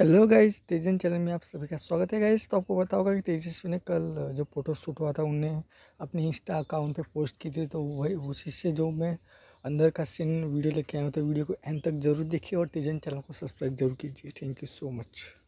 hello guys तेजन channel में आप सभी का स्वागत है गाइस तो आपको बता होगा कि तेजस्वी ने कल जो फोटो शूट हुआ था उनने अपने इंस्टा अकाउंट पे पोस्ट की थी तो वही उसी से जो मैं अंदर का सीन वीडियो लेके आया हूँ तो वीडियो को एंड तक जरूर देखिए और तेजन चैनल को सब्सक्राइब जरूर कीजिए थैंक यू सो मच